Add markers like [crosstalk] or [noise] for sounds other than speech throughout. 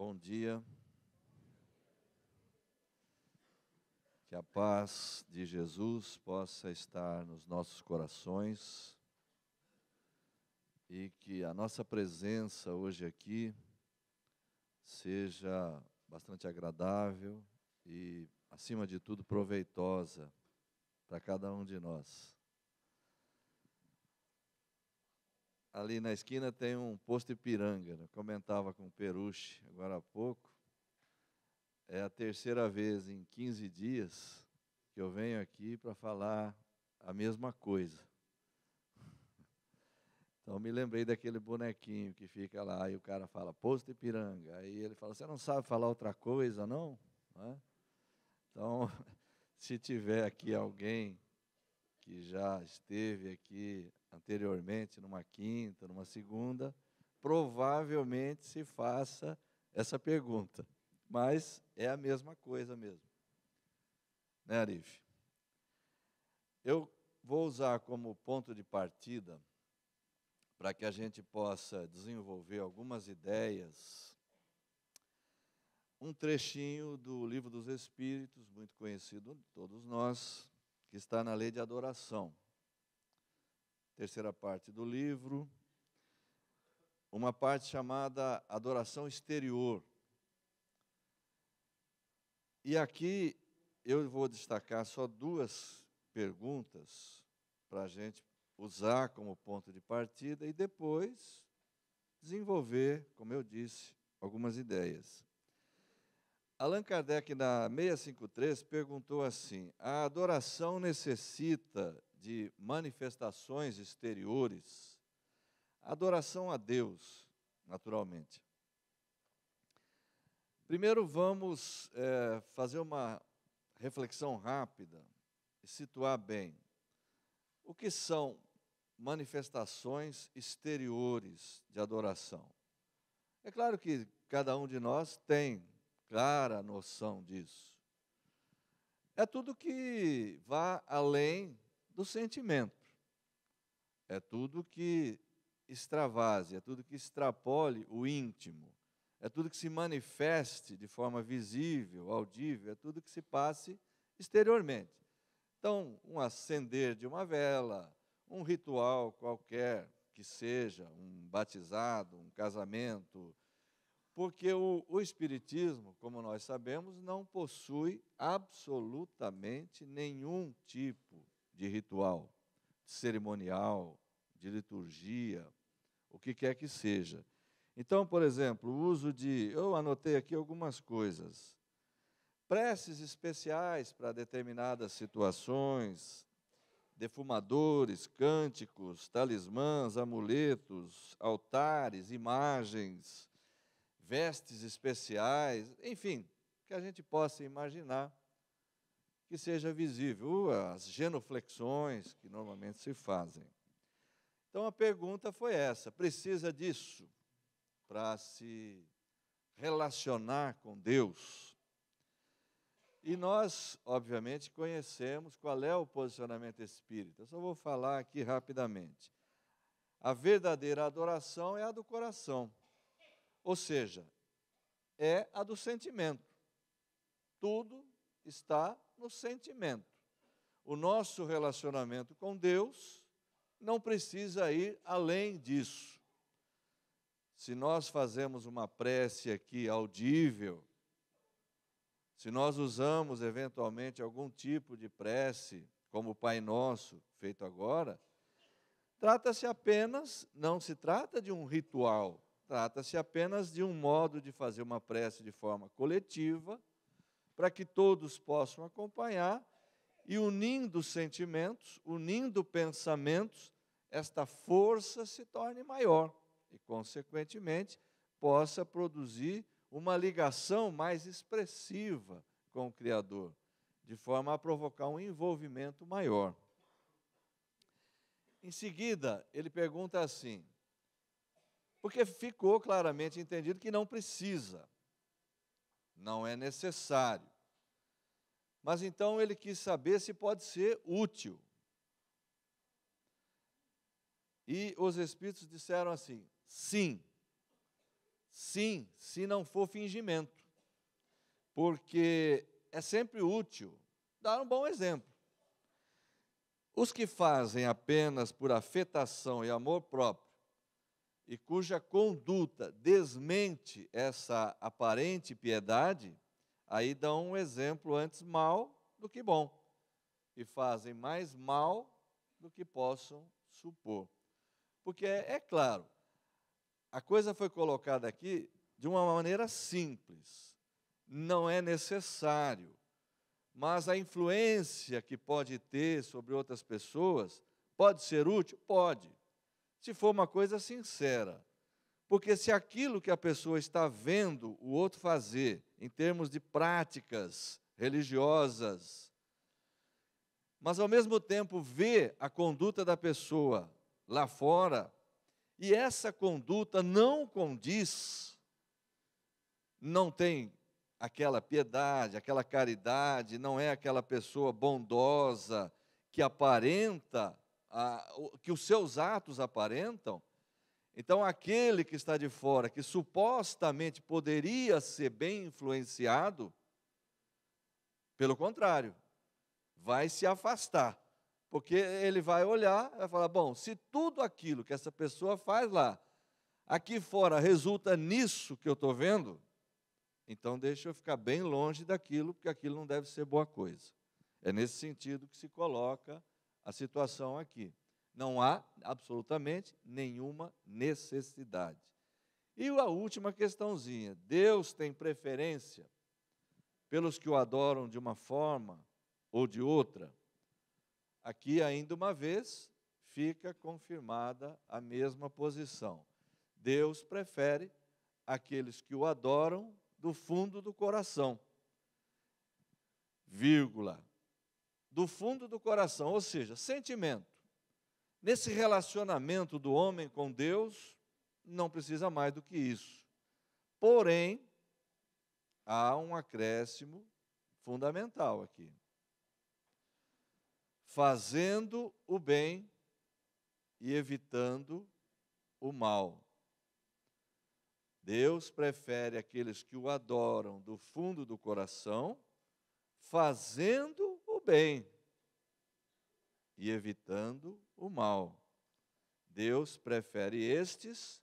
Bom dia. Que a paz de Jesus possa estar nos nossos corações e que a nossa presença hoje aqui seja bastante agradável e, acima de tudo, proveitosa para cada um de nós. ali na esquina tem um posto Ipiranga. Né? Eu comentava com o Peruche agora há pouco. É a terceira vez em 15 dias que eu venho aqui para falar a mesma coisa. [laughs] Então me lembrei daquele bonequinho que fica lá e o cara fala posto Ipiranga. Aí ele fala: "Você não sabe falar outra coisa, não?" Né? Então, [laughs] se tiver aqui alguém que já esteve aqui anteriormente, numa quinta, numa segunda, provavelmente se faça essa pergunta. Mas é a mesma coisa mesmo. Né, Arif? Eu vou usar como ponto de partida para que a gente possa desenvolver algumas ideias. Um trechinho do Livro dos Espíritos, muito conhecido de todos nós, que está na Lei de Adoração terceira parte do livro, uma parte chamada Adoração Exterior. E aqui eu vou destacar só duas perguntas para a gente usar como ponto de partida e depois desenvolver, como eu disse, algumas ideias. Allan Kardec, na 653, perguntou assim: a adoração necessita de manifestações exteriores, adoração a Deus, naturalmente. Primeiro, vamos é, fazer uma reflexão rápida e situar bem. O que são manifestações exteriores de adoração? É claro que cada um de nós tem clara noção disso. É tudo que vá além do sentimento. É tudo que extravase, é tudo que extrapole o íntimo, é tudo que se manifeste de forma visível, audível, é tudo que se passe exteriormente. Então, um acender de uma vela, um ritual qualquer que seja, um batizado, um casamento, porque o, o, Espiritismo, como nós sabemos, não possui absolutamente nenhum tipo de ritual, de cerimonial, de liturgia, o que quer que seja. Então, por exemplo, o uso de. Eu anotei aqui algumas coisas. Preces especiais para determinadas situações, defumadores, cânticos, talismãs, amuletos, altares, imagens, vestes especiais, enfim, que a gente possa imaginar que seja visível, uh, as genuflexões que normalmente se fazem. Então a pergunta foi essa: precisa disso para se relacionar com Deus? E nós, obviamente, conhecemos qual é o posicionamento espírita. Eu só vou falar aqui rapidamente. A verdadeira adoração é a do coração, ou seja, é a do sentimento. Tudo está no sentimento. O nosso relacionamento com Deus não precisa ir além disso. Se nós fazemos uma prece aqui audível, se nós usamos eventualmente algum tipo de prece, como o Pai Nosso, feito agora, trata-se apenas, não se trata de um ritual, trata-se apenas de um modo de fazer uma prece de forma coletiva, para que todos possam acompanhar e unindo sentimentos, unindo pensamentos, esta força se torne maior e, consequentemente, possa produzir uma ligação mais expressiva com o Criador, de forma a provocar um envolvimento maior. Em seguida, ele pergunta assim: porque ficou claramente entendido que não precisa, não é necessário. Mas então ele quis saber se pode ser útil. E os espíritos disseram assim: sim, sim, se não for fingimento, porque é sempre útil dar um bom exemplo. Os que fazem apenas por afetação e amor próprio, e cuja conduta desmente essa aparente piedade, Aí dão um exemplo antes mal do que bom, e fazem mais mal do que possam supor. Porque é, é claro, a coisa foi colocada aqui de uma maneira simples, não é necessário, mas a influência que pode ter sobre outras pessoas pode ser útil? Pode. Se for uma coisa sincera, porque se aquilo que a pessoa está vendo o outro fazer, em termos de práticas religiosas, mas ao mesmo tempo vê a conduta da pessoa lá fora, e essa conduta não condiz, não tem aquela piedade, aquela caridade, não é aquela pessoa bondosa que aparenta, a, que os seus atos aparentam, então, aquele que está de fora, que supostamente poderia ser bem influenciado, pelo contrário, vai se afastar. Porque ele vai olhar e vai falar: bom, se tudo aquilo que essa pessoa faz lá, aqui fora, resulta nisso que eu estou vendo, então deixa eu ficar bem longe daquilo, porque aquilo não deve ser boa coisa. É nesse sentido que se coloca a situação aqui. Não há absolutamente nenhuma necessidade. E a última questãozinha: Deus tem preferência pelos que o adoram de uma forma ou de outra? Aqui, ainda uma vez, fica confirmada a mesma posição. Deus prefere aqueles que o adoram do fundo do coração. Vírgula. Do fundo do coração, ou seja, sentimento. Nesse relacionamento do homem com Deus, não precisa mais do que isso. Porém, há um acréscimo fundamental aqui. Fazendo o bem e evitando o mal. Deus prefere aqueles que o adoram do fundo do coração, fazendo o bem e evitando o mal. Deus prefere estes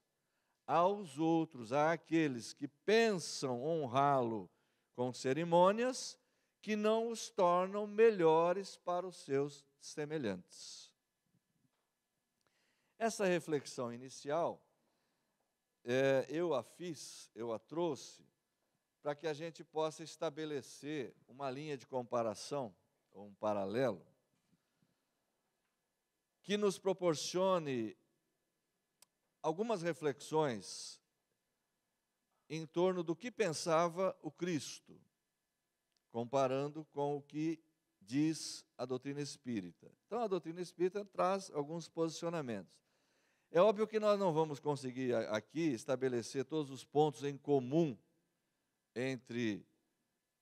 aos outros, àqueles que pensam honrá-lo com cerimônias que não os tornam melhores para os seus semelhantes. Essa reflexão inicial, é, eu a fiz, eu a trouxe, para que a gente possa estabelecer uma linha de comparação, ou um paralelo, que nos proporcione algumas reflexões em torno do que pensava o Cristo, comparando com o que diz a doutrina espírita. Então, a doutrina espírita traz alguns posicionamentos. É óbvio que nós não vamos conseguir aqui estabelecer todos os pontos em comum entre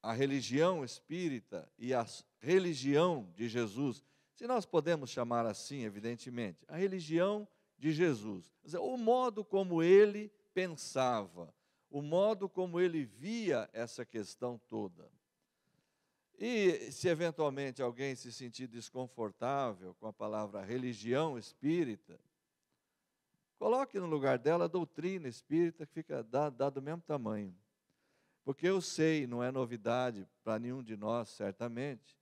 a religião espírita e a religião de Jesus se nós podemos chamar assim, evidentemente, a religião de Jesus, o modo como ele pensava, o modo como ele via essa questão toda. E se eventualmente alguém se sentir desconfortável com a palavra religião espírita, coloque no lugar dela a doutrina espírita, que fica dá, dá do mesmo tamanho. Porque eu sei, não é novidade para nenhum de nós, certamente,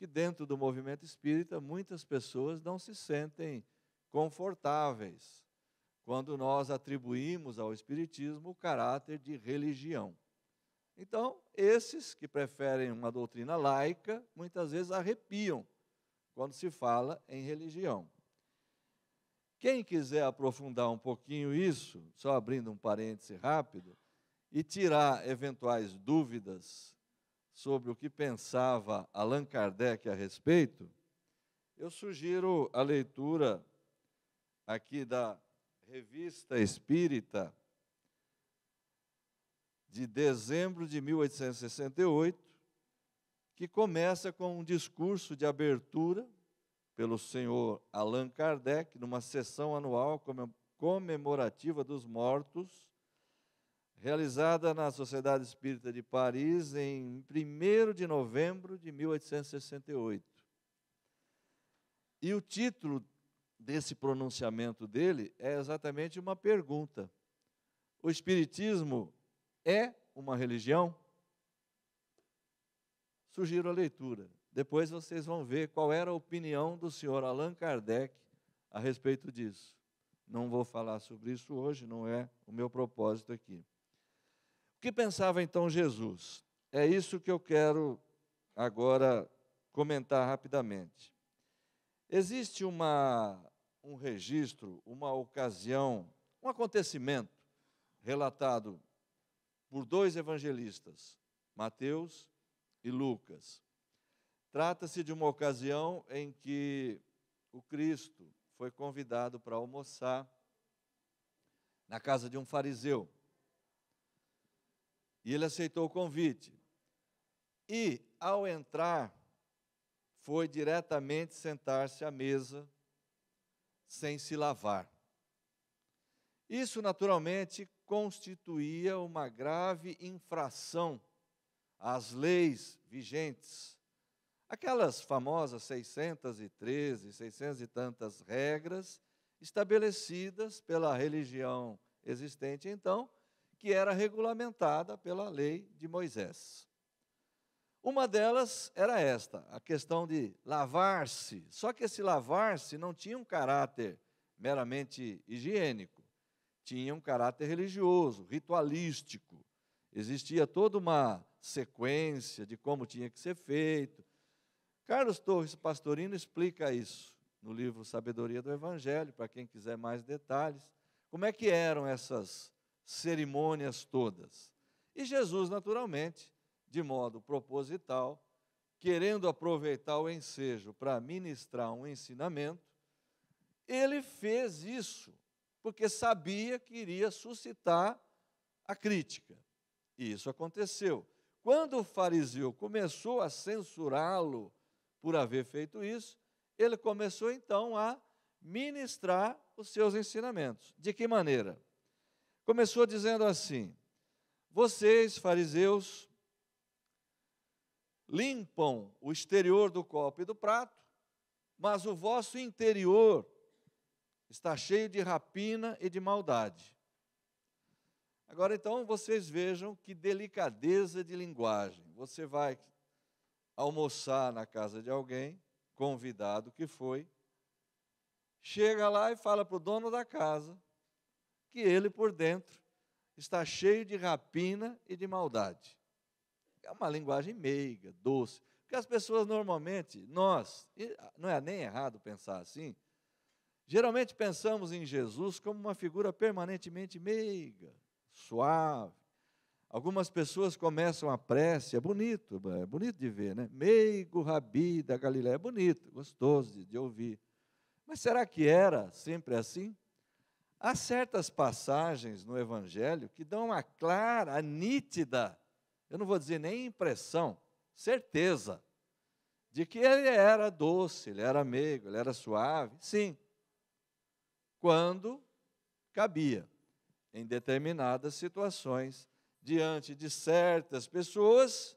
que dentro do movimento espírita muitas pessoas não se sentem confortáveis quando nós atribuímos ao espiritismo o caráter de religião. Então, esses que preferem uma doutrina laica, muitas vezes arrepiam quando se fala em religião. Quem quiser aprofundar um pouquinho isso, só abrindo um parêntese rápido, e tirar eventuais dúvidas sobre o que pensava Allan Kardec a respeito, eu sugiro a leitura aqui da Revista Espírita de dezembro de 1868, que começa com um discurso de abertura pelo senhor Allan Kardec numa sessão anual comemorativa dos mortos realizada na Sociedade Espírita de Paris em 1 de novembro de 1868. E o título desse pronunciamento dele é exatamente uma pergunta: O Espiritismo é uma religião? Sugiro a leitura. Depois vocês vão ver qual era a opinião do senhor Allan Kardec a respeito disso. Não vou falar sobre isso hoje, não é o meu propósito aqui. O que pensava então Jesus? É isso que eu quero agora comentar rapidamente. Existe uma, um registro, uma ocasião, um acontecimento relatado por dois evangelistas, Mateus e Lucas. Trata-se de uma ocasião em que o Cristo foi convidado para almoçar na casa de um fariseu. E ele aceitou o convite. E, ao entrar, foi diretamente sentar-se à mesa sem se lavar. Isso, naturalmente, constituía uma grave infração às leis vigentes. Aquelas famosas 613, 600 e tantas regras estabelecidas pela religião existente então, que era regulamentada pela lei de Moisés. Uma delas era esta, a questão de lavar-se. Só que esse lavar-se não tinha um caráter meramente higiênico, tinha um caráter religioso, ritualístico. Existia toda uma sequência de como tinha que ser feito. Carlos Torres Pastorino explica isso no livro Sabedoria do Evangelho, para quem quiser mais detalhes. Como é que eram essas cerimônias todas. E Jesus, naturalmente, de modo proposital, querendo aproveitar o ensejo para ministrar um ensinamento, ele fez isso porque sabia que iria suscitar a crítica. E isso aconteceu. Quando o fariseu começou a censurá-lo por haver feito isso, ele começou então a ministrar os seus ensinamentos. De que maneira? Começou dizendo assim: Vocês, fariseus, limpam o exterior do copo e do prato, mas o vosso interior está cheio de rapina e de maldade. Agora então vocês vejam que delicadeza de linguagem. Você vai almoçar na casa de alguém, convidado que foi, chega lá e fala para o dono da casa que ele por dentro está cheio de rapina e de maldade. É uma linguagem meiga, doce, porque as pessoas normalmente, nós, não é nem errado pensar assim, geralmente pensamos em Jesus como uma figura permanentemente meiga, suave. Algumas pessoas começam a prece, é bonito, é bonito de ver, né? Meigo Rabi da Galiléia, é bonito, gostoso de, de ouvir. Mas será que era sempre assim? Há certas passagens no Evangelho que dão uma clara, a nítida, eu não vou dizer nem impressão, certeza, de que ele era doce, ele era meigo, ele era suave, sim, quando cabia, em determinadas situações, diante de certas pessoas,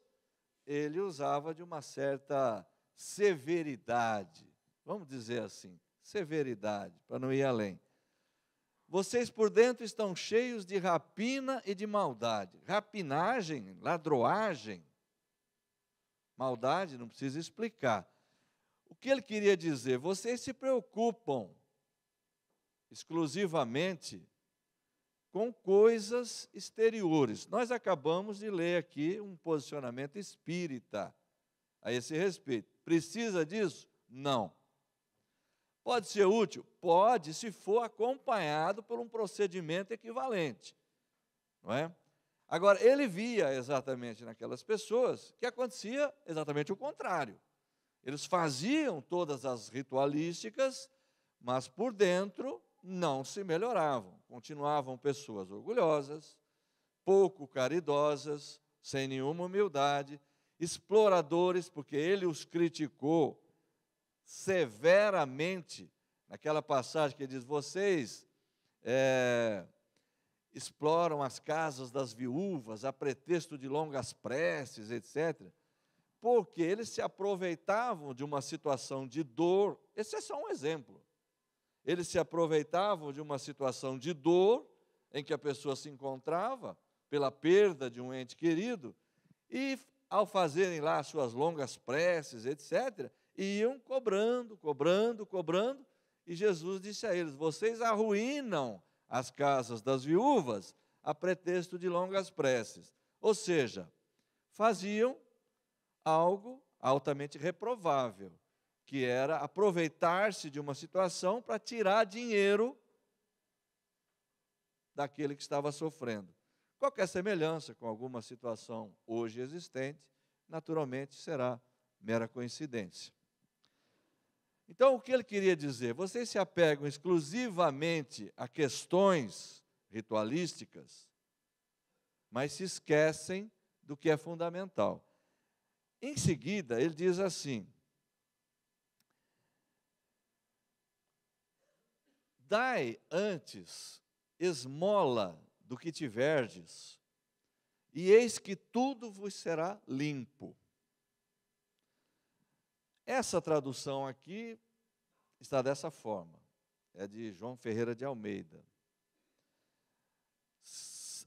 ele usava de uma certa severidade, vamos dizer assim, severidade, para não ir além. Vocês por dentro estão cheios de rapina e de maldade. Rapinagem, ladroagem. Maldade, não precisa explicar. O que ele queria dizer? Vocês se preocupam exclusivamente com coisas exteriores. Nós acabamos de ler aqui um posicionamento espírita a esse respeito. Precisa disso? Não. Pode ser útil? Pode, se for acompanhado por um procedimento equivalente. Não é? Agora, ele via exatamente naquelas pessoas que acontecia exatamente o contrário. Eles faziam todas as ritualísticas, mas por dentro não se melhoravam. Continuavam pessoas orgulhosas, pouco caridosas, sem nenhuma humildade, exploradores, porque ele os criticou severamente, naquela passagem que diz: vocês é, exploram as casas das viúvas a pretexto de longas preces, etc., porque eles se aproveitavam de uma situação de dor, esse é só um exemplo. Eles se aproveitavam de uma situação de dor em que a pessoa se encontrava pela perda de um ente querido e ao fazerem lá suas longas preces, etc, e iam cobrando, cobrando, cobrando. E Jesus disse a eles: Vocês arruinam as casas das viúvas a pretexto de longas preces. Ou seja, faziam algo altamente reprovável, que era aproveitar-se de uma situação para tirar dinheiro daquele que estava sofrendo. Qualquer é semelhança com alguma situação hoje existente, naturalmente será mera coincidência. Então, o que ele queria dizer? Vocês se apegam exclusivamente a questões ritualísticas, mas se esquecem do que é fundamental. Em seguida, ele diz assim: Dai antes esmola do que tiverdes, e eis que tudo vos será limpo. Essa tradução aqui está dessa forma. É de João Ferreira de Almeida.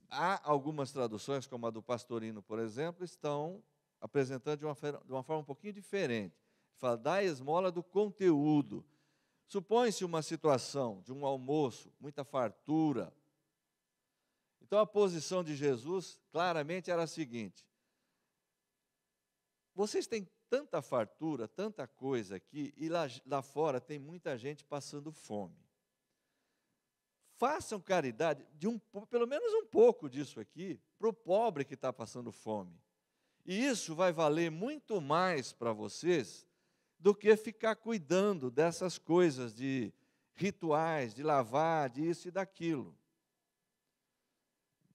Há algumas traduções, como a do Pastorino, por exemplo, estão apresentando de uma, de uma forma um pouquinho diferente. Ele fala, dá a esmola do conteúdo. Supõe-se uma situação de um almoço, muita fartura. Então a posição de Jesus claramente era a seguinte: vocês têm tanta fartura, tanta coisa aqui, e lá, lá fora tem muita gente passando fome. Façam caridade, de um, pelo menos um pouco disso aqui, para o pobre que está passando fome. E isso vai valer muito mais para vocês do que ficar cuidando dessas coisas de rituais, de lavar, de isso e daquilo.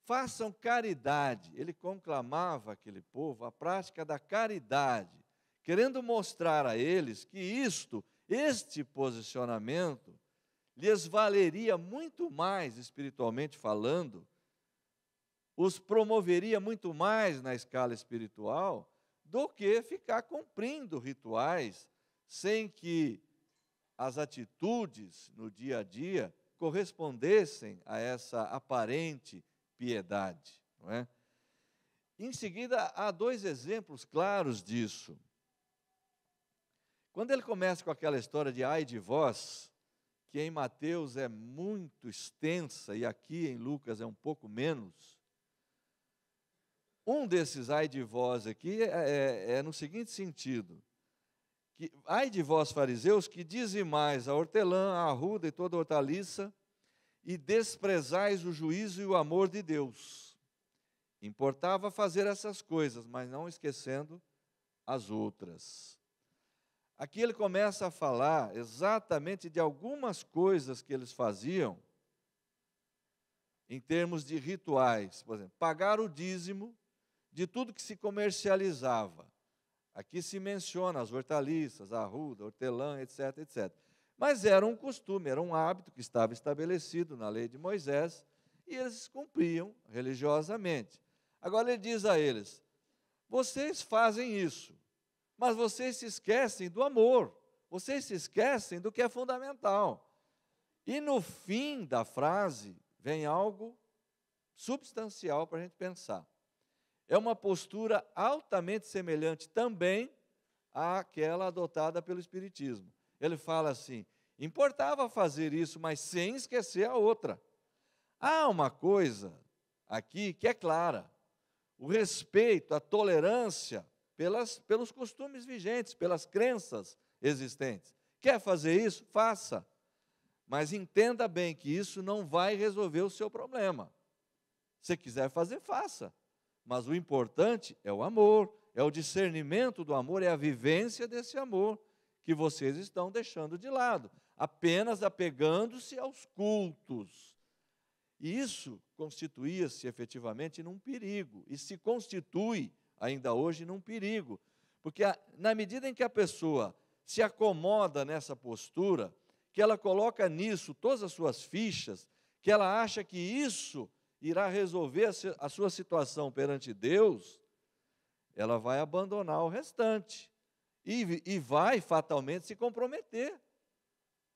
Façam caridade. Ele conclamava aquele povo a prática da caridade querendo mostrar a eles que isto, este posicionamento, lhes valeria muito mais espiritualmente falando, os promoveria muito mais na escala espiritual, do que ficar cumprindo rituais sem que as atitudes no dia a dia correspondessem a essa aparente piedade. Não é? Em seguida, há dois exemplos claros disso. Quando ele começa com aquela história de ai de vós, que em Mateus é muito extensa e aqui em Lucas é um pouco menos, um desses ai de vós aqui é, é, é no seguinte sentido: que, ai de vós, fariseus, que dizimais a hortelã, a arruda e toda a hortaliça, e desprezais o juízo e o amor de Deus. Importava fazer essas coisas, mas não esquecendo as outras. Aqui ele começa a falar exatamente de algumas coisas que eles faziam em termos de rituais. Por exemplo, pagar o dízimo de tudo que se comercializava. Aqui se menciona as hortaliças, a arruda, hortelã, etc, etc. Mas era um costume, era um hábito que estava estabelecido na lei de Moisés e eles cumpriam religiosamente. Agora ele diz a eles: vocês fazem isso, mas vocês se esquecem do amor, vocês se esquecem do que é fundamental. E no fim da frase vem algo substancial para a gente pensar. É uma postura altamente semelhante também àquela adotada pelo Espiritismo. Ele fala assim: importava fazer isso, mas sem esquecer a outra. Há uma coisa aqui que é clara: o respeito, a tolerância pelas, pelos costumes vigentes, pelas crenças existentes. Quer fazer isso? Faça. Mas entenda bem que isso não vai resolver o seu problema. Se quiser fazer, faça. Mas o importante é o amor, é o discernimento do amor, é a vivência desse amor que vocês estão deixando de lado, apenas apegando-se aos cultos. E isso constituía-se efetivamente num perigo, e se constitui ainda hoje num perigo. Porque a, na medida em que a pessoa se acomoda nessa postura, que ela coloca nisso todas as suas fichas, que ela acha que isso irá resolver a sua situação perante Deus, ela vai abandonar o restante e, e vai fatalmente se comprometer.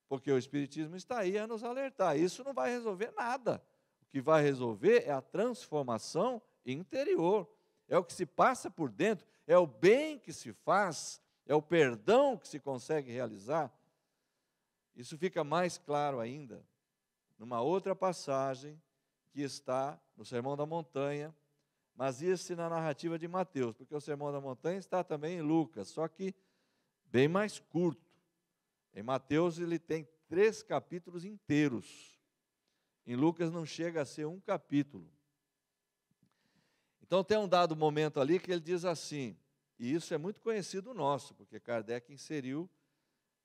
Porque o Espiritismo está aí a nos alertar. Isso não vai resolver nada. O que vai resolver é a transformação interior é o que se passa por dentro, é o bem que se faz, é o perdão que se consegue realizar. Isso fica mais claro ainda numa outra passagem que está no Sermão da Montanha, mas esse na narrativa de Mateus, porque o Sermão da Montanha está também em Lucas, só que bem mais curto. Em Mateus ele tem três capítulos inteiros. Em Lucas não chega a ser um capítulo. Então tem um dado momento ali que ele diz assim, e isso é muito conhecido nosso, porque Kardec inseriu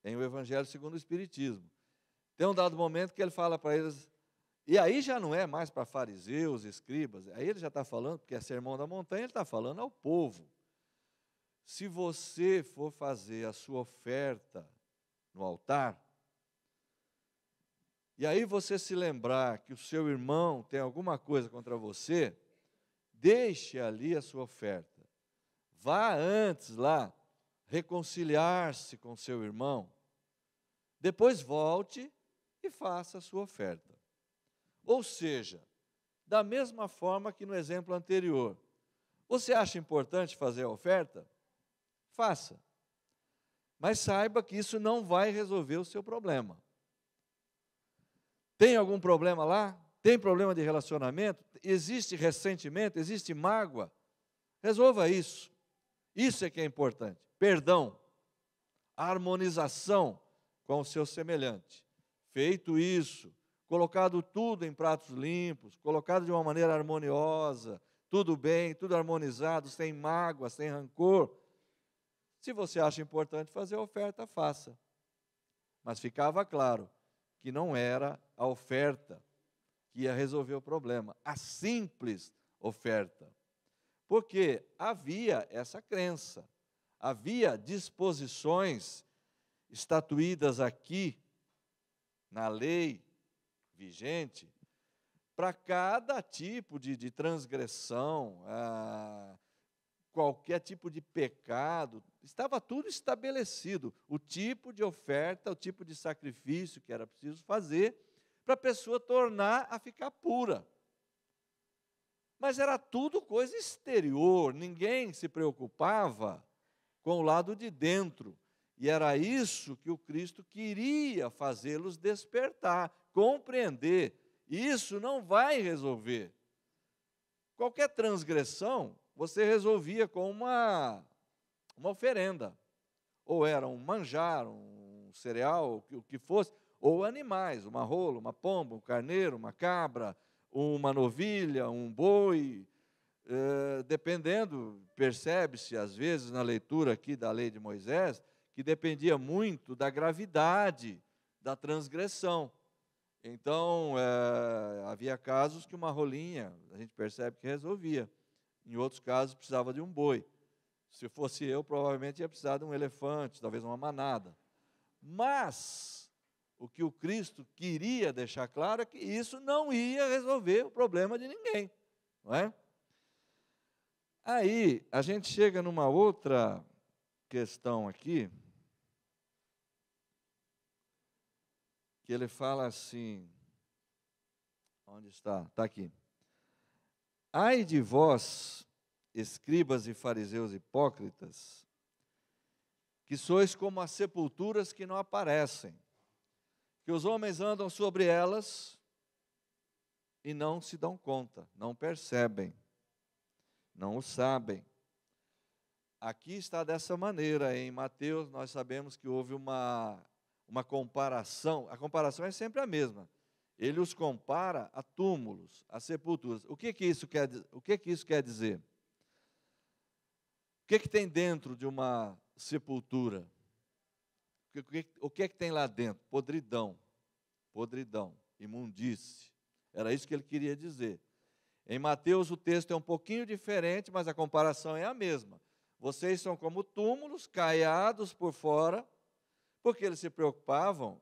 em o Evangelho segundo o Espiritismo. Tem um dado momento que ele fala para eles, e aí já não é mais para fariseus, escribas, aí ele já está falando, porque é sermão da montanha, ele está falando ao povo. Se você for fazer a sua oferta no altar, e aí você se lembrar que o seu irmão tem alguma coisa contra você, deixe ali a sua oferta. Vá antes lá reconciliar-se com seu irmão. Depois volte e faça a sua oferta. Ou seja, da mesma forma que no exemplo anterior. Você acha importante fazer a oferta? Faça. Mas saiba que isso não vai resolver o seu problema. Tem algum problema lá? Tem problema de relacionamento? Existe ressentimento? Existe mágoa? Resolva isso. Isso é que é importante. Perdão, harmonização com o seu semelhante. Feito isso, colocado tudo em pratos limpos, colocado de uma maneira harmoniosa, tudo bem, tudo harmonizado, sem mágoa, sem rancor. Se você acha importante fazer a oferta, faça. Mas ficava claro que não era a oferta que ia resolver o problema, a simples oferta. Porque havia essa crença, havia disposições estatuídas aqui na lei vigente para cada tipo de, de transgressão, ah, qualquer tipo de pecado, estava tudo estabelecido, o tipo de oferta, o tipo de sacrifício que era preciso fazer para a pessoa tornar a ficar pura. Mas era tudo coisa exterior, ninguém se preocupava com o lado de dentro. E era isso que o Cristo queria fazê-los despertar, compreender. Isso não vai resolver. Qualquer transgressão você resolvia com uma, uma oferenda. Ou era um manjar, um cereal, o que fosse, ou animais, uma rola, uma pomba, um carneiro, uma cabra, uma novilha, um boi, eh, dependendo, percebe-se às vezes na leitura aqui da lei de Moisés, que dependia muito da gravidade da transgressão. Então, eh, havia casos que uma rolinha, a gente percebe que resolvia. Em outros casos, precisava de um boi. Se fosse eu, provavelmente ia precisar de um elefante, talvez uma manada. Mas, o que o Cristo queria deixar claro é que isso não ia resolver o problema de ninguém, não é? Aí a gente chega numa outra questão aqui, que ele fala assim: onde está? Está aqui. Ai de vós, escribas e fariseus hipócritas, que sois como as sepulturas que não aparecem, que os homens andam sobre elas e não se dão conta, não percebem, não o sabem. Aqui está dessa maneira, em Mateus, nós sabemos que houve uma, uma comparação, a comparação é sempre a mesma. Ele os compara a túmulos, a sepulturas. O que que isso quer, o que que isso quer dizer? O que, que tem dentro de uma sepultura? O que é que tem lá dentro? Podridão, podridão, imundice. Era isso que ele queria dizer. Em Mateus o texto é um pouquinho diferente, mas a comparação é a mesma. Vocês são como túmulos caiados por fora, porque eles se preocupavam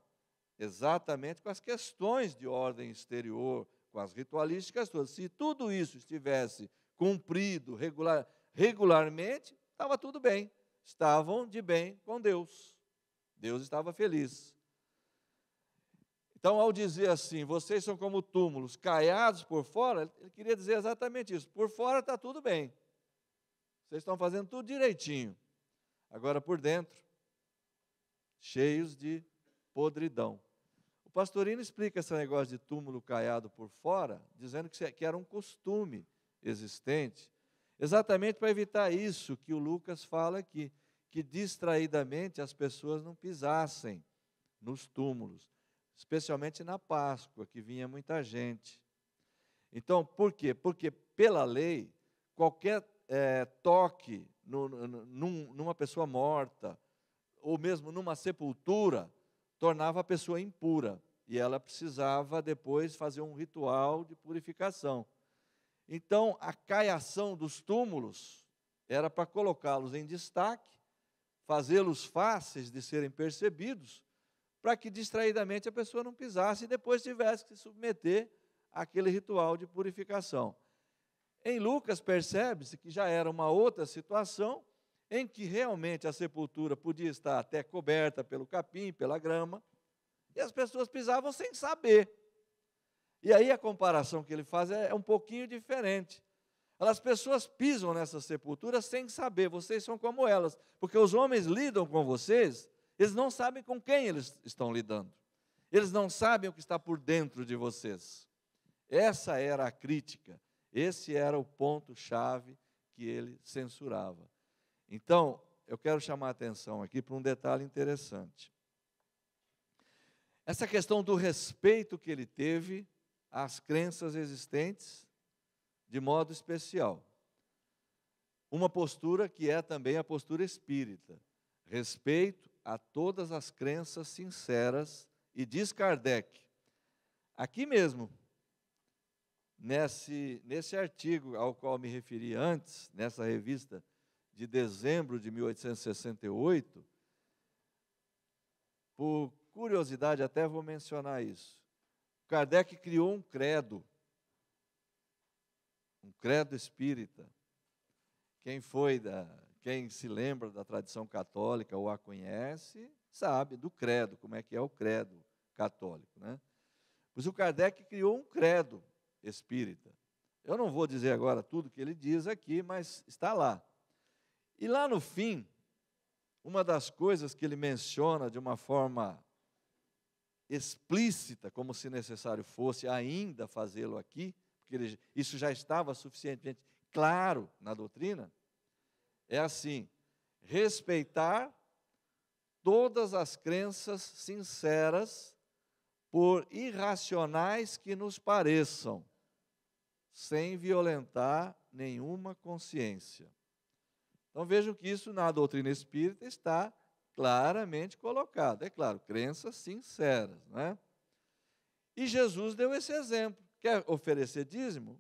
exatamente com as questões de ordem exterior, com as ritualísticas todas. Se tudo isso estivesse cumprido regular, regularmente, estava tudo bem. Estavam de bem com Deus. Deus estava feliz. Então, ao dizer assim, vocês são como túmulos, caiados por fora, ele queria dizer exatamente isso. Por fora está tudo bem. Vocês estão fazendo tudo direitinho. Agora, por dentro, cheios de podridão. O pastorino explica esse negócio de túmulo caiado por fora, dizendo que é, era um costume existente, exatamente para evitar isso que o Lucas fala aqui que distraidamente as pessoas não pisassem nos túmulos, especialmente na Páscoa, que vinha muita gente. Então, por quê? Porque, pela lei, qualquer é, toque no, num, numa pessoa morta, ou mesmo numa sepultura, tornava a pessoa impura. E ela precisava depois fazer um ritual de purificação. Então, a caiação dos túmulos era para colocá-los em destaque fazê-los fáceis de serem percebidos, para que distraidamente a pessoa não pisasse e depois tivesse que se submeter àquele ritual de purificação. Em Lucas, percebe-se que já era uma outra situação em que realmente a sepultura podia estar até coberta pelo capim, pela grama, e as pessoas pisavam sem saber. E aí a comparação que ele faz é, é um pouquinho diferente. As pessoas pisam nessas sepulturas sem saber, vocês são como elas, porque os homens lidam com vocês, eles não sabem com quem eles estão lidando, eles não sabem o que está por dentro de vocês. Essa era a crítica, esse era o ponto-chave que ele censurava. Então, eu quero chamar a atenção aqui para um detalhe interessante. Essa questão do respeito que ele teve às crenças existentes de modo especial. Uma postura que é também a postura espírita, respeito a todas as crenças sinceras, e diz Kardec, aqui mesmo, nesse, nesse artigo ao qual me referi antes, nessa revista de dezembro de 1868, por curiosidade até vou mencionar isso. Kardec criou um credo um credo espírita. Quem foi da, quem se lembra da tradição católica ou a conhece, sabe do credo, como é que é o credo católico, né? Pois o Kardec criou um credo espírita. Eu não vou dizer agora tudo que ele diz aqui, mas está lá. E lá no fim, uma das coisas que ele menciona de uma forma explícita, como se necessário fosse ainda fazê-lo aqui, porque ele, isso já estava suficientemente claro na doutrina, é assim: respeitar todas as crenças sinceras, por irracionais que nos pareçam, sem violentar nenhuma consciência. Então vejam que isso na doutrina espírita está claramente colocado. É claro, crenças sinceras, né? E Jesus deu esse exemplo. Quer oferecer dízimo?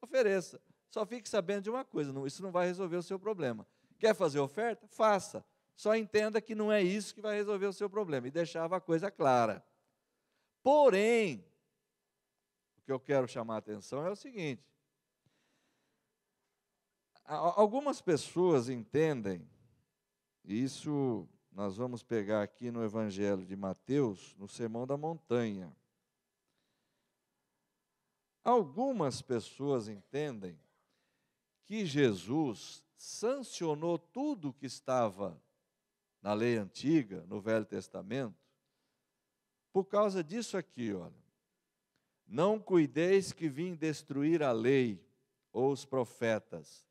Ofereça. Só fique sabendo de uma coisa: não, isso não vai resolver o seu problema. Quer fazer oferta? Faça. Só entenda que não é isso que vai resolver o seu problema. E deixava a coisa clara. Porém, o que eu quero chamar a atenção é o seguinte: algumas pessoas entendem, e isso nós vamos pegar aqui no Evangelho de Mateus, no Sermão da Montanha. Algumas pessoas entendem que Jesus sancionou tudo que estava na lei antiga, no Velho Testamento, por causa disso aqui, olha. Não cuideis que vim destruir a lei ou os profetas.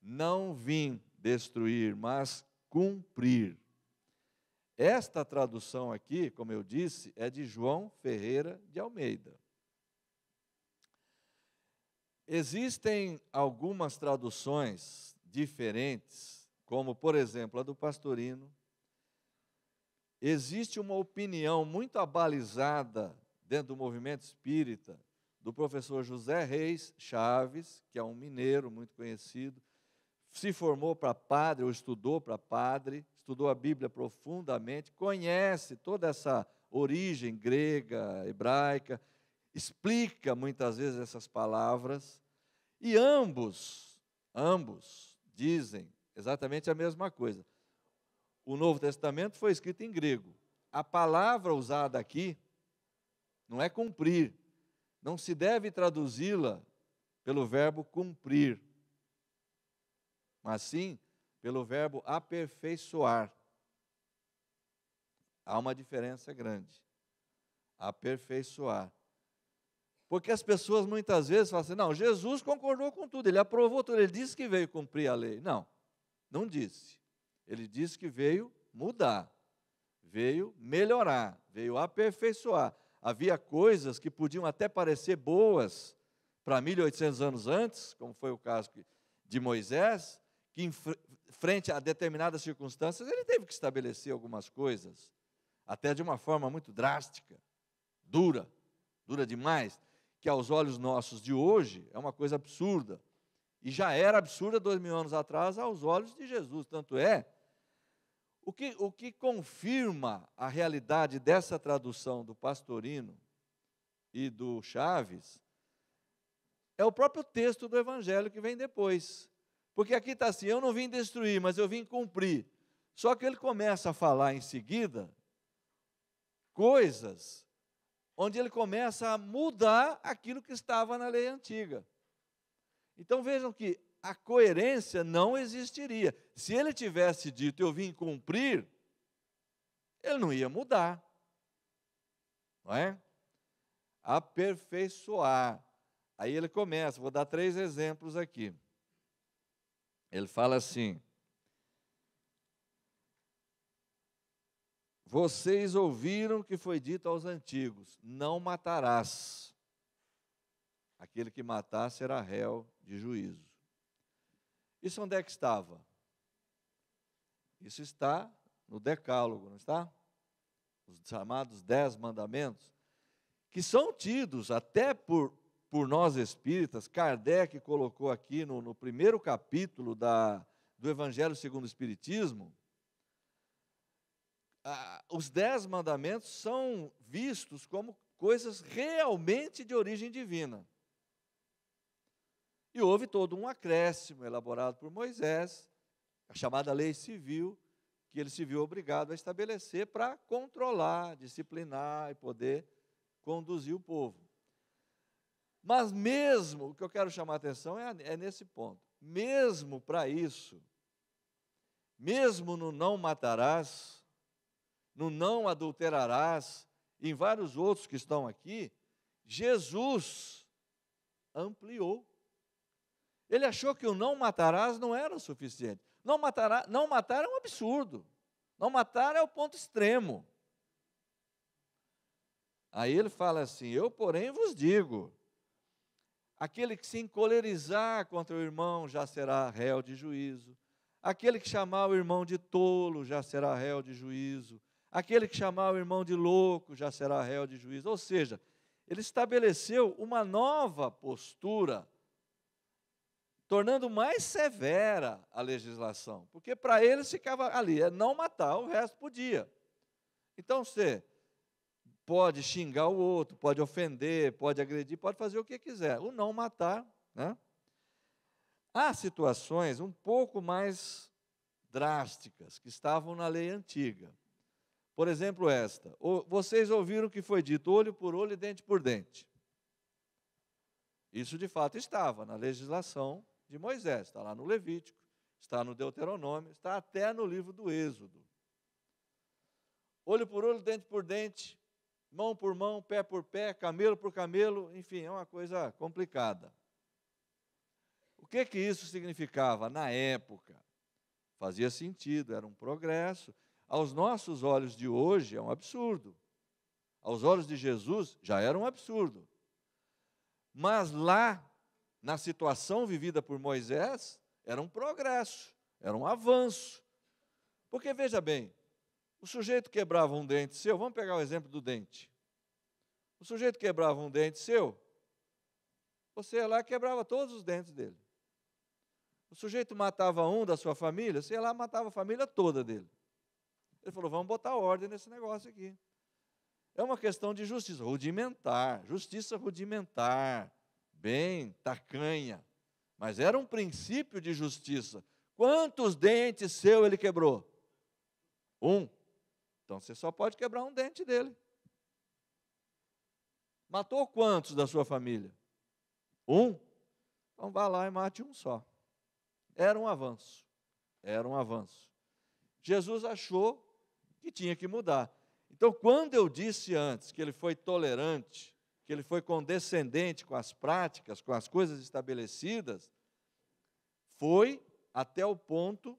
Não vim destruir, mas cumprir. Esta tradução aqui, como eu disse, é de João Ferreira de Almeida. Existem algumas traduções diferentes, como, por exemplo, a do Pastorino. Existe uma opinião muito abalizada dentro do movimento espírita do professor José Reis Chaves, que é um mineiro muito conhecido, se formou para padre ou estudou para padre, estudou a Bíblia profundamente, conhece toda essa origem grega, hebraica, explica muitas vezes essas palavras, e ambos, ambos dizem exatamente a mesma coisa. O Novo Testamento foi escrito em grego. A palavra usada aqui não é cumprir, não se deve traduzi-la pelo verbo cumprir, mas sim pelo verbo aperfeiçoar. Há uma diferença grande. Aperfeiçoar. Porque as pessoas muitas vezes falam assim: não, Jesus concordou com tudo, ele aprovou tudo, ele disse que veio cumprir a lei. Não, não disse. Ele disse que veio mudar, veio melhorar, veio aperfeiçoar. Havia coisas que podiam até parecer boas para 1800 anos antes, como foi o caso de Moisés, que em frente a determinadas circunstâncias ele teve que estabelecer algumas coisas, até de uma forma muito drástica, dura, dura demais que aos olhos nossos de hoje é uma coisa absurda. E já era absurda dois mil anos atrás aos olhos de Jesus. Tanto é, o que, o que confirma a realidade dessa tradução do Pastorino e do Chaves é o próprio texto do Evangelho que vem depois. Porque aqui está assim: eu não vim destruir, mas eu vim cumprir. Só que ele começa a falar em seguida coisas onde ele começa a mudar aquilo que estava na lei antiga. Então vejam que a coerência não existiria. Se ele tivesse dito eu vim cumprir, ele não ia mudar. Não é? Aperfeiçoar. Aí ele começa, vou dar três exemplos aqui. Ele fala assim: Vocês ouviram que foi dito aos antigos: não matarás. Aquele que matar será réu de juízo. Isso onde é que estava? Isso está no Decálogo, não está? Os chamados Dez Mandamentos, que são tidos até por, por nós espíritas. Kardec colocou aqui no, no primeiro capítulo da, do Evangelho segundo o Espiritismo ah, os dez mandamentos são vistos como coisas realmente de origem divina. E houve todo um acréscimo elaborado por Moisés, a chamada lei civil, que ele se viu obrigado a estabelecer para controlar, disciplinar e poder conduzir o povo. Mas mesmo, o que eu quero chamar a atenção é, é nesse ponto, mesmo para isso, mesmo no não matarás, no não adulterarás, em vários outros que estão aqui, Jesus ampliou. Ele achou que o não matarás não era o suficiente. Não, matará, não matar é um absurdo. Não matar é o ponto extremo. Aí ele fala assim: Eu, porém, vos digo: aquele que se encolerizar contra o irmão já será réu de juízo. Aquele que chamar o irmão de tolo já será réu de juízo. Aquele que chamar o irmão de louco já será réu de juízo. Ou seja, ele estabeleceu uma nova postura, tornando mais severa a legislação. Porque para ele ficava ali, é não matar, o resto podia. Então você pode xingar o outro, pode ofender, pode agredir, pode fazer o que quiser. O não matar, né? Há situações um pouco mais drásticas que estavam na lei antiga. Por exemplo, esta: vocês ouviram o que foi dito olho por olho e dente por dente. Isso de fato estava na legislação de Moisés, está lá no Levítico, está no Deuteronômio, está até no livro do Êxodo. Olho por olho, dente por dente, mão por mão, pé por pé, camelo por camelo, enfim, é uma coisa complicada. O que que isso significava na época? Fazia sentido, era um progresso, aos nossos olhos de hoje é um absurdo. Aos olhos de Jesus já era um absurdo. Mas lá, na situação vivida por Moisés, era um progresso, era um avanço. Porque veja bem, o sujeito quebrava um dente seu, vamos pegar o exemplo do dente. O sujeito quebrava um dente seu, você ia lá e quebrava todos os dentes dele. O sujeito matava um da sua família, você ia lá matava a família toda dele. Ele falou: vamos botar ordem nesse negócio aqui. É uma questão de justiça rudimentar, justiça rudimentar, bem tacanha. Mas era um princípio de justiça. Quantos dentes seu ele quebrou? Um. Então você só pode quebrar um dente dele. Matou quantos da sua família? Um. Então vá lá e mate um só. Era um avanço. Era um avanço. Jesus achou que tinha que mudar. Então, quando eu disse antes que ele foi tolerante, que ele foi condescendente com as práticas, com as coisas estabelecidas, foi até o ponto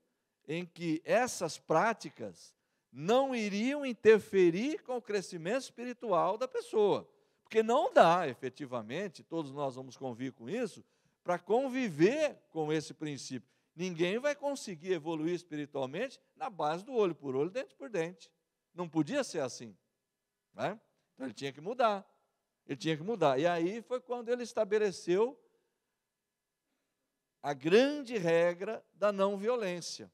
em que essas práticas não iriam interferir com o crescimento espiritual da pessoa. Porque não dá, efetivamente, todos nós vamos convir com isso, para conviver com esse princípio. Ninguém vai conseguir evoluir espiritualmente na base do olho por olho, dente por dente. Não podia ser assim. Né? Então ele tinha que mudar. Ele tinha que mudar. E aí foi quando ele estabeleceu a grande regra da não violência.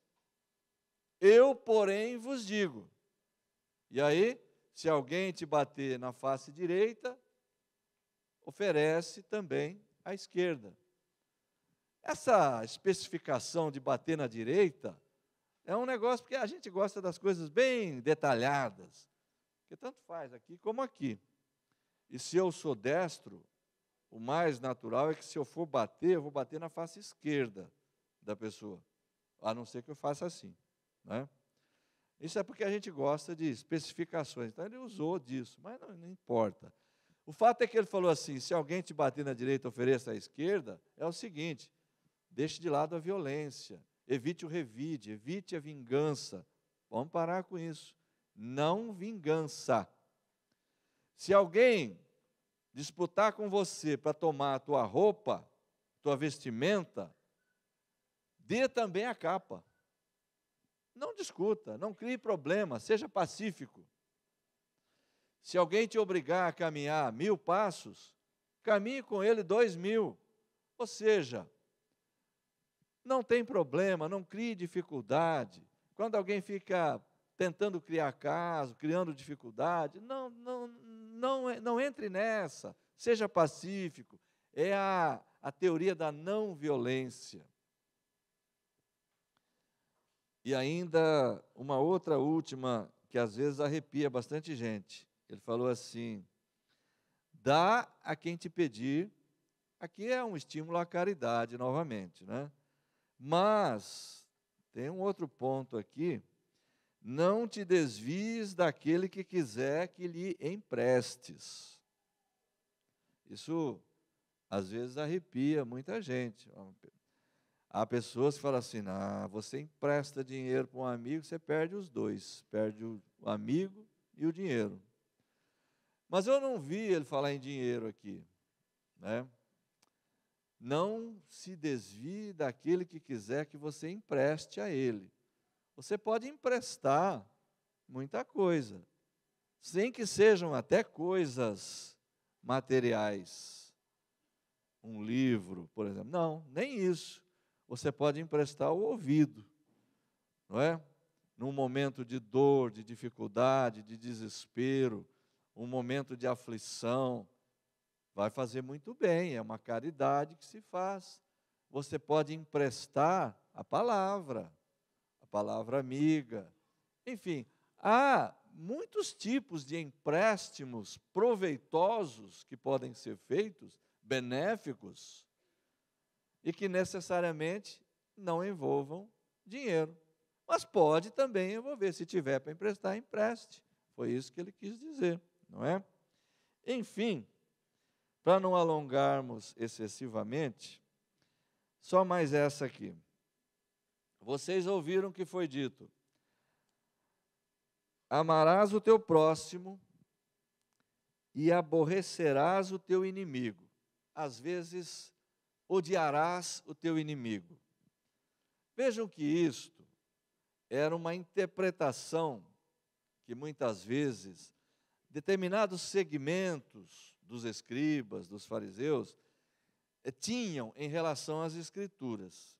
Eu, porém, vos digo. E aí, se alguém te bater na face direita, oferece também à esquerda. Essa especificação de bater na direita é um negócio porque a gente gosta das coisas bem detalhadas, que tanto faz aqui como aqui. E se eu sou destro, o mais natural é que se eu for bater, eu vou bater na face esquerda da pessoa, a não ser que eu faça assim, né? Isso é porque a gente gosta de especificações. Então ele usou disso, mas não, não, importa. O fato é que ele falou assim: se alguém te bater na direita, ofereça à esquerda. É o seguinte: Deixe de lado a violência, evite o revide, evite a vingança. Vamos parar com isso. Não vingança. Se alguém disputar com você para tomar a tua roupa, tua vestimenta, dê também a capa. Não discuta, não crie problema, seja pacífico. Se alguém te obrigar a caminhar mil passos, caminhe com ele dois mil. Ou seja, não tem problema, não crie dificuldade. Quando alguém fica tentando criar caso, criando dificuldade, não, não, não, é, não entre nessa. Seja pacífico. É a, a teoria da não violência. E ainda uma outra última que às vezes arrepia bastante gente. Ele falou assim: dá a quem te pedir. Aqui é um estímulo à caridade novamente, né? Mas, tem um outro ponto aqui. Não te desvies daquele que quiser que lhe emprestes. Isso, às vezes, arrepia muita gente. Há pessoas que falam assim: ah, você empresta dinheiro para um amigo, você perde os dois, perde o amigo e o dinheiro. Mas eu não vi ele falar em dinheiro aqui. Né? não se desvie daquele que quiser que você empreste a ele. Você pode emprestar muita coisa, sem que sejam até coisas materiais. Um livro, por exemplo. Não, nem isso. Você pode emprestar o ouvido, não é? Num momento de dor, de dificuldade, de desespero, um momento de aflição, vai fazer muito bem, é uma caridade que se faz. Você pode emprestar a palavra, a palavra amiga. Enfim, há muitos tipos de empréstimos proveitosos que podem ser feitos, benéficos, e que necessariamente não envolvam dinheiro. Mas pode também envolver, se tiver para emprestar, empreste. Foi isso que ele quis dizer, não é? Enfim, para não alongarmos excessivamente, só mais essa aqui. Vocês ouviram que foi dito: Amarás o teu próximo e aborrecerás o teu inimigo. Às vezes, odiarás o teu inimigo. Vejam que isto era uma interpretação que muitas vezes determinados segmentos dos escribas, dos fariseus, eh, tinham em relação às escrituras.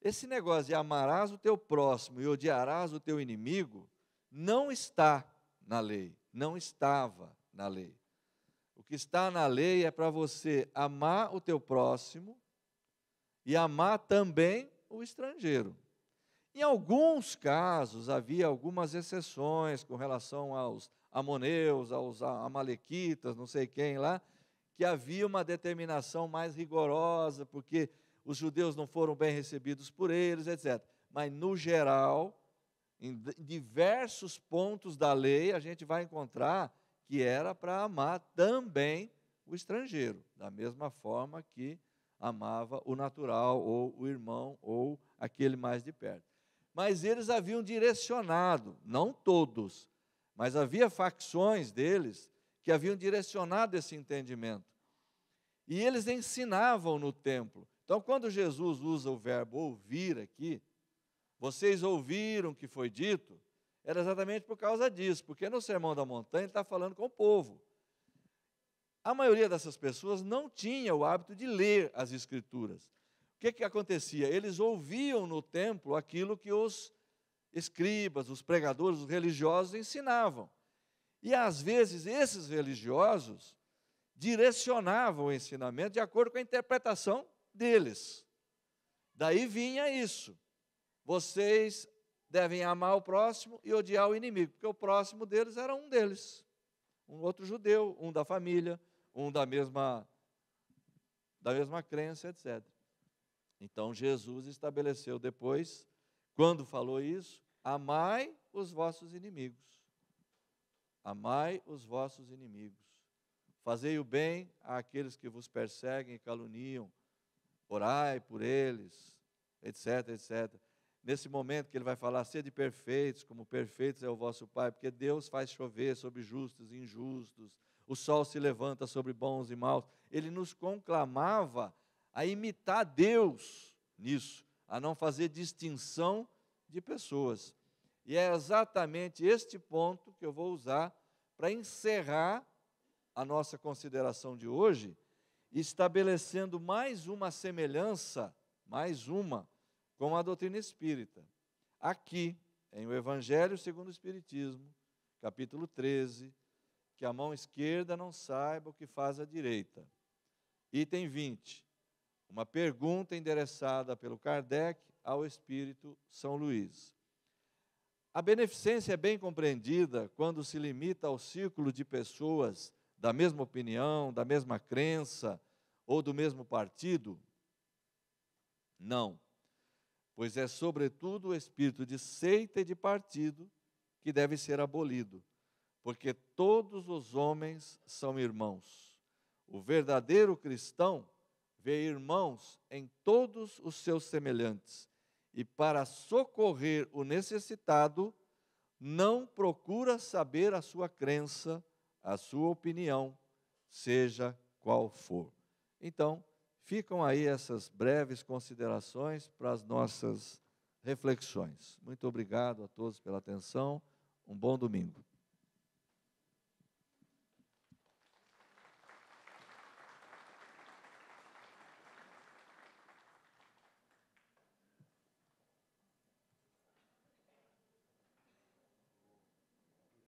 Esse negócio de amarás o teu próximo e odiarás o teu inimigo não está na lei, não estava na lei. O que está na lei é para você amar o teu próximo e amar também o estrangeiro. Em alguns casos havia algumas exceções com relação aos amoneus, aos amalequitas, não sei quem lá, que havia uma determinação mais rigorosa, porque os judeus não foram bem recebidos por eles, etc. Mas, no geral, em diversos pontos da lei, a gente vai encontrar que era para amar também o estrangeiro, da mesma forma que amava o natural, ou o irmão, ou aquele mais de perto mas eles haviam direcionado, não todos, mas havia facções deles que haviam direcionado esse entendimento. E eles ensinavam no templo. Então, quando Jesus usa o verbo ouvir aqui, vocês ouviram o que foi dito, era exatamente por causa disso, porque no Sermão da Montanha ele está falando com o povo. A maioria dessas pessoas não tinha o hábito de ler as Escrituras que, que acontecia? Eles ouviam no templo aquilo que os escribas, os pregadores, os religiosos ensinavam. E às vezes esses religiosos direcionavam o ensinamento de acordo com a interpretação deles. Daí vinha isso. Vocês devem amar o próximo e odiar o inimigo, porque o próximo deles era um deles, um outro judeu, um da família, um da mesma da mesma crença, etc. Então Jesus estabeleceu depois, quando falou isso, amai os vossos inimigos. Amai os vossos inimigos. Fazei o bem àqueles que vos perseguem e caluniam. Orai por eles, etc, etc. Nesse momento que ele vai falar, sede perfeitos, como perfeitos é o vosso Pai, porque Deus faz chover sobre justos e injustos, o sol se levanta sobre bons e maus. Ele nos conclamava a imitar Deus nisso, a não fazer distinção de pessoas. E é exatamente este ponto que eu vou usar para encerrar a nossa consideração de hoje, estabelecendo mais uma semelhança, mais uma, com a doutrina espírita. Aqui, em O Evangelho segundo o Espiritismo, capítulo 13, que a mão esquerda não saiba o que faz a direita. Item 20. Uma pergunta endereçada pelo Kardec ao espírito São Luís. A beneficência é bem compreendida quando se limita ao círculo de pessoas da mesma opinião, da mesma crença ou do mesmo partido? Não, pois é sobretudo o espírito de seita e de partido que deve ser abolido, porque todos os homens são irmãos. O verdadeiro cristão vê irmãos em todos os seus semelhantes e para socorrer o necessitado, não procura saber a sua crença, a sua opinião, seja qual for. Então, ficam aí essas breves considerações para as nossas reflexões. Muito obrigado a todos pela atenção. Um bom domingo.